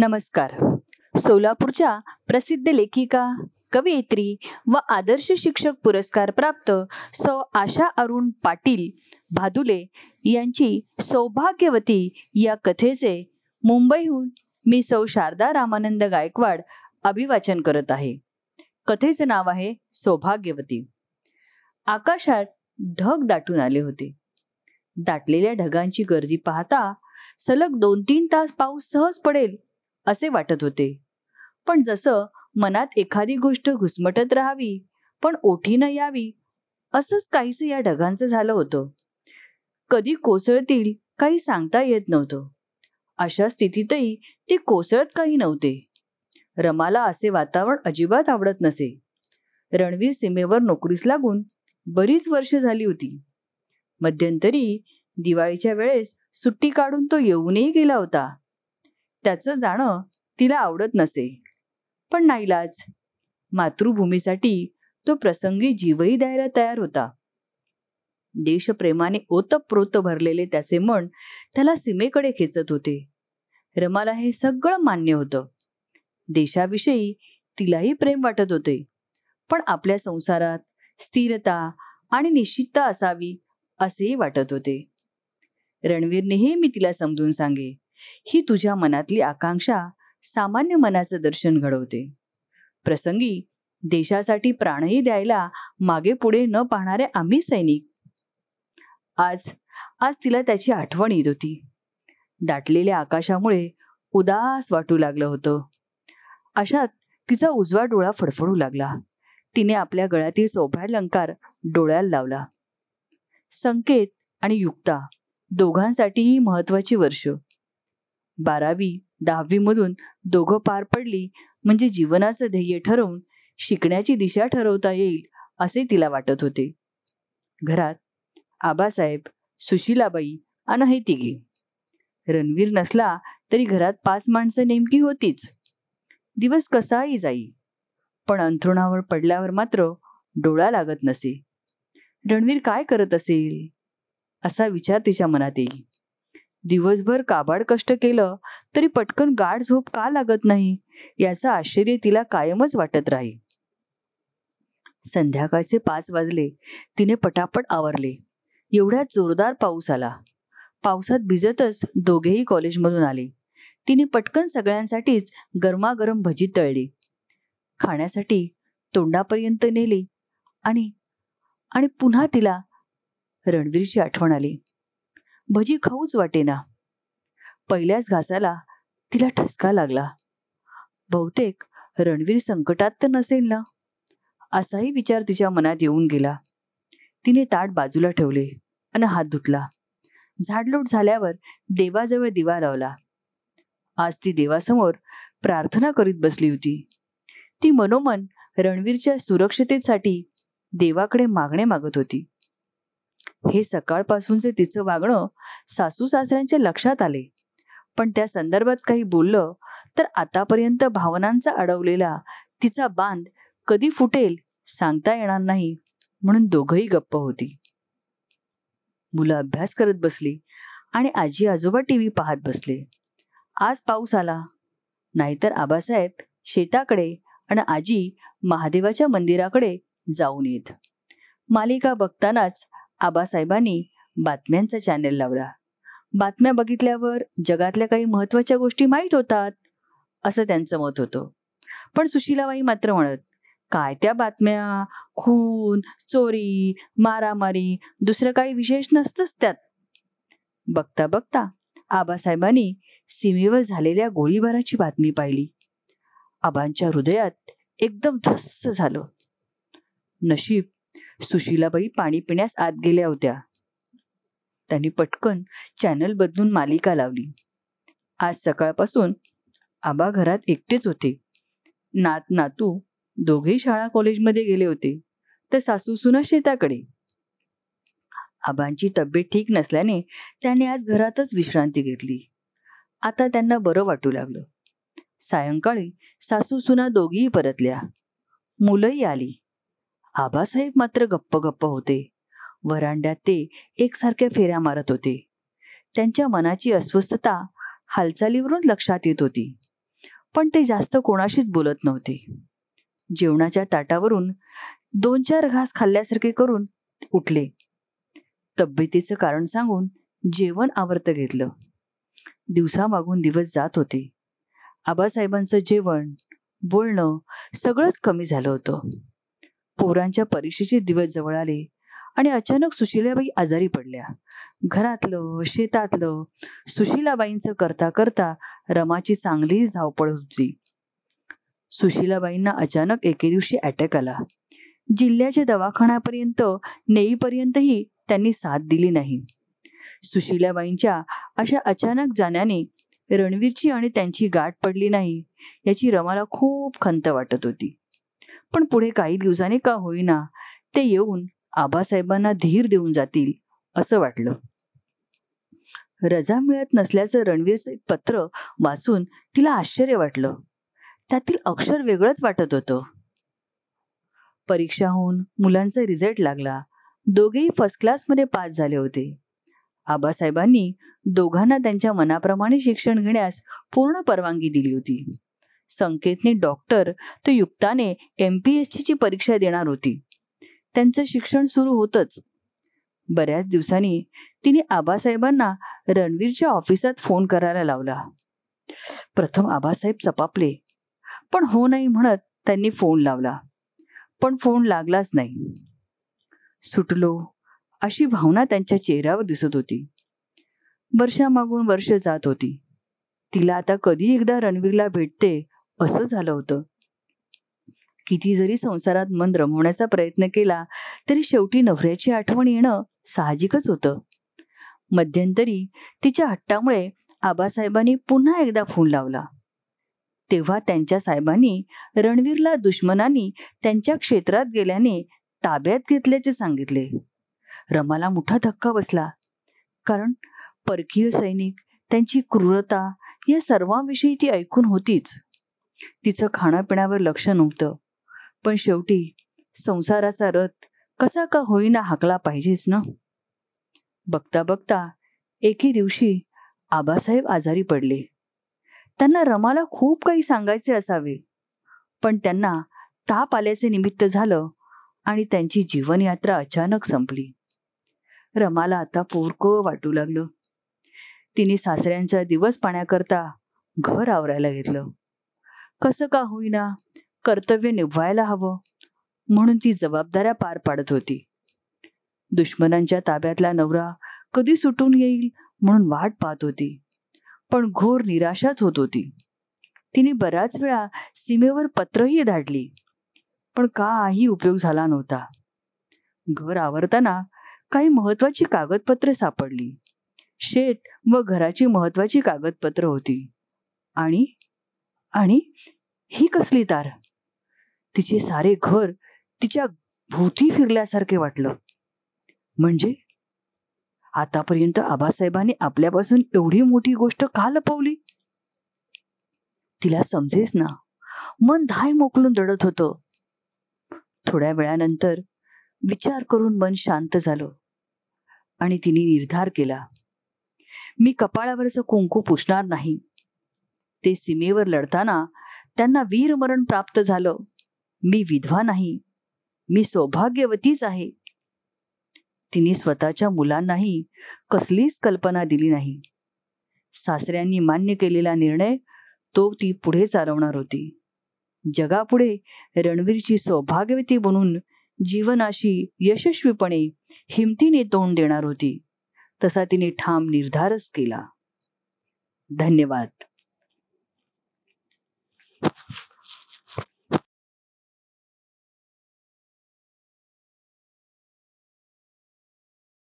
नमस्कार सोलापूरच्या प्रसिद्ध लेखिका कवयित्री व आदर्श शिक्षक पुरस्कार प्राप्त सौ आशा अरुण पाटील भादुले यांची सौभाग्यवती या कथेचे मुंबईहून मी सौ शारदा रामानंद गायकवाड अभिवाचन करत आहे कथेचे नाव आहे सौभाग्यवती आकाशात ढग दाटून आले होते दाटलेल्या ढगांची गर्दी पाहता सलग दोन तीन तास पाऊस सहज पडेल असे वाटत होते पण जसं मनात एखादी गोष्ट घुसमटत राहावी पण ओठी न यावी असंच काहीसं या ढगांचं झालं होतं कधी कोसळतील काही सांगता येत नव्हतं अशा स्थितीतही ते कोसळत काही नव्हते रमाला असे वातावरण अजिबात आवडत नसे रणवीर सीमेवर नोकरीस लागून बरीच वर्ष झाली होती मध्यंतरी दिवाळीच्या वेळेस सुट्टी काढून तो येऊनही गेला होता त्याचं जाणं तिला आवडत नसे पण नाईलाज मातृभूमीसाठी तो प्रसंगी जीवही द्यायला तयार होता देशप्रेमाने ओतप्रोत भरलेले त्याचे मन त्याला सीमेकडे खेचत होते रमाला हे सगळं मान्य होतं देशाविषयी तिलाही प्रेम वाटत होते पण आपल्या संसारात स्थिरता आणि निश्चितता असावी असेही वाटत होते रणवीरनेही मी तिला समजून सांगे ही तुझ्या मनातली आकांक्षा सामान्य मनाचं दर्शन घडवते प्रसंगी देशासाठी प्राणही द्यायला मागे पुढे न पाहणारे आम्ही सैनिक आज आज तिला त्याची आठवण येत होती दाटलेल्या आकाशामुळे उदास वाटू लागलं होतं अशात तिचा उजवा डोळा फडफडू लागला तिने आपल्या गळ्यातील अलंकार डोळ्याला लावला संकेत आणि युक्ता दोघांसाठीही महत्वाची वर्ष बारावी दहावीमधून दोघं पार पडली म्हणजे जीवनाचं ध्येय ठरवून शिकण्याची दिशा ठरवता येईल असे तिला वाटत होते घरात आबासाहेब सुशीलाबाई आणि हे तिघे रणवीर नसला तरी घरात पाच माणसं नेमकी होतीच दिवस कसाही जाई पण अंथरुणावर पडल्यावर मात्र डोळा लागत नसे रणवीर काय करत असेल असा विचार तिच्या मनात येईल दिवसभर काबाड कष्ट केलं तरी पटकन गाढ झोप का लागत नाही याचा आश्चर्य तिला कायमच वाटत राही संध्याकाळचे पाच वाजले तिने पटापट आवरले एवढ्या जोरदार पाऊस आला पावसात भिजतच दोघेही कॉलेजमधून आले तिने पटकन सगळ्यांसाठीच गरमागरम भजी तळली खाण्यासाठी तोंडापर्यंत नेली आणि आणि पुन्हा तिला रणवीरची आठवण आली भजी खाऊच वाटेना पहिल्याच घासाला तिला ठसका लागला बहुतेक रणवीर संकटात तर नसेल ना असाही विचार तिच्या मनात येऊन गेला तिने ताट बाजूला ठेवले आणि हात धुतला झाडलोट झाल्यावर देवाजवळ दिवा लावला आज ती देवासमोर प्रार्थना करीत बसली होती ती मनोमन रणवीरच्या सुरक्षतेसाठी देवाकडे मागणे मागत होती हे सकाळपासूनचे तिचं वागणं सासू सासऱ्यांच्या लक्षात आले पण त्या संदर्भात काही बोललं तर आतापर्यंत भावनांचा अडवलेला तिचा बांध कधी फुटेल सांगता येणार नाही म्हणून दोघही गप्प होती मुलं अभ्यास करत बसली आणि आजी आजोबा टीव्ही पाहत बसले आज पाऊस आला नाहीतर आबासाहेब शेताकडे आणि आजी महादेवाच्या मंदिराकडे जाऊन येत मालिका बघतानाच आबासाहेबांनी बातम्यांचा चॅनेल लावला बातम्या बघितल्यावर जगातल्या काही महत्वाच्या गोष्टी माहीत होतात असं त्यांचं मत होतं पण सुशीलाबाई मात्र म्हणत काय त्या बातम्या खून चोरी मारामारी दुसरं काही विशेष नसतंच त्यात बघता बघता आबासाहेबांनी सीमेवर झालेल्या गोळीबाराची बातमी पाहिली आबांच्या हृदयात एकदम धस्स झालं नशीब सुशिलाबाई पाणी पिण्यास आत गेल्या होत्या त्यांनी पटकन चॅनल बदलून मालिका लावली आज सकाळपासून आबा घरात एकटेच होते नात नातू दोघेही शाळा कॉलेजमध्ये गेले होते तर सासू सुना शेताकडे आबांची तब्येत ठीक नसल्याने त्याने आज घरातच विश्रांती घेतली आता त्यांना बरं वाटू लागलं सायंकाळी सासू सुना दोघीही परतल्या मुलंही आली आबासाहेब मात्र गप्प गप्प होते वरांड्यात ते एकसारख्या फेऱ्या मारत होते त्यांच्या मनाची अस्वस्थता हालचालीवरून लक्षात येत होती पण ते जास्त कोणाशीच बोलत नव्हते जेवणाच्या ताटावरून दोन चार घास खाल्ल्यासारखे करून उठले तब्येतीचं कारण सांगून जेवण आवर्त घेतलं दिवसामागून दिवस जात होते आबासाहेबांचं जेवण बोलणं सगळंच कमी झालं होतं पोरांच्या परीक्षेचे दिवस जवळ आले आणि अचानक सुशिलाबाई आजारी पडल्या घरातलं शेतातलं सुशीलाबाईंचं करता करता रमाची चांगली धावपळ होती सुशिलाबाईंना अचानक एके दिवशी अटॅक आला जिल्ह्याच्या दवाखान्यापर्यंत नेईपर्यंतही त्यांनी साथ दिली नाही सुशिलाबाईंच्या अशा अचानक जाण्याने रणवीरची आणि त्यांची गाठ पडली नाही याची रमाला खूप खंत वाटत होती पण पुढे काही दिवसांनी का होईना ते येऊन आबासाहेबांना धीर देऊन जातील असं वाटलं रजा मिळत नसल्याचं एक पत्र वाचून तिला आश्चर्य वाटलं त्यातील अक्षर वेगळंच वाटत होतं परीक्षा होऊन मुलांचा रिझल्ट लागला दोघेही फर्स्ट क्लासमध्ये पास झाले होते आबासाहेबांनी दोघांना त्यांच्या मनाप्रमाणे शिक्षण घेण्यास पूर्ण परवानगी दिली होती संकेतने डॉक्टर तर युक्ताने एम पी एस ची परीक्षा देणार होती त्यांचं शिक्षण सुरू होतच बऱ्याच दिवसांनी तिने आबासाहेबांना रणवीरच्या ऑफिसात फोन करायला लावला प्रथम आबासाहेब चपापले पण हो नाही म्हणत त्यांनी फोन लावला पण फोन लागलाच नाही सुटलो अशी भावना त्यांच्या चेहऱ्यावर दिसत होती वर्षामागून वर्ष जात होती तिला आता कधी एकदा रणवीरला भेटते असं झालं होतं किती जरी संसारात मन रमवण्याचा प्रयत्न केला तरी शेवटी नवऱ्याची आठवण येणं साहजिकच होतं मध्यंतरी तिच्या हट्टामुळे आबासाहेबांनी पुन्हा एकदा फोन लावला तेव्हा त्यांच्या साहेबांनी रणवीरला दुश्मनांनी त्यांच्या क्षेत्रात गेल्याने ताब्यात घेतल्याचे सांगितले रमाला मोठा धक्का बसला कारण परकीय सैनिक त्यांची क्रूरता या सर्वांविषयी ती ऐकून होतीच तिचं खाण्यापिण्यावर लक्ष नव्हतं पण शेवटी संसाराचा रथ कसा का होईना हाकला पाहिजेच ना बघता बघता एके दिवशी आबासाहेब आजारी पडले त्यांना रमाला खूप काही सांगायचे असावे पण त्यांना ताप आल्याचे निमित्त झालं आणि त्यांची जीवनयात्रा अचानक संपली रमाला आता पोरक वाटू लागलं तिने सासऱ्यांचा दिवस पाण्याकरता घर आवरायला घेतलं कसं का होईना कर्तव्य निभवायला हवं म्हणून ती जबाबदाऱ्या पार पाडत होती दुश्मनांच्या ताब्यातला नवरा कधी सुटून येईल म्हणून वाट पाहत होती पण घोर निराशाच होत होती तिने बऱ्याच वेळा सीमेवर पत्रही धाडली पण काही उपयोग झाला नव्हता घर आवरताना काही महत्वाची कागदपत्रे सापडली शेत व घराची महत्वाची कागदपत्र होती आणि आणि ही कसली तार तिचे सारे घर तिच्या भूती फिरल्यासारखे वाटलं म्हणजे आतापर्यंत आबासाहेबांनी आपल्यापासून एवढी मोठी गोष्ट का लपवली तिला समजेस ना मन धाय मोकलून दडत होतं थोड्या वेळानंतर विचार करून मन शांत झालं आणि तिने निर्धार केला मी कपाळावरचं कुंकू पुसणार नाही ते सीमेवर लढताना त्यांना वीरमरण प्राप्त झालं मी विधवा नाही मी सौभाग्यवतीच आहे तिने स्वतःच्या मुलांनाही कसलीच कल्पना दिली नाही सासऱ्यांनी मान्य केलेला निर्णय तो ती पुढे चालवणार होती जगापुढे रणवीरची सौभाग्यवती बनून जीवनाशी यशस्वीपणे हिमतीने तोंड देणार होती तसा तिने ठाम निर्धारच केला धन्यवाद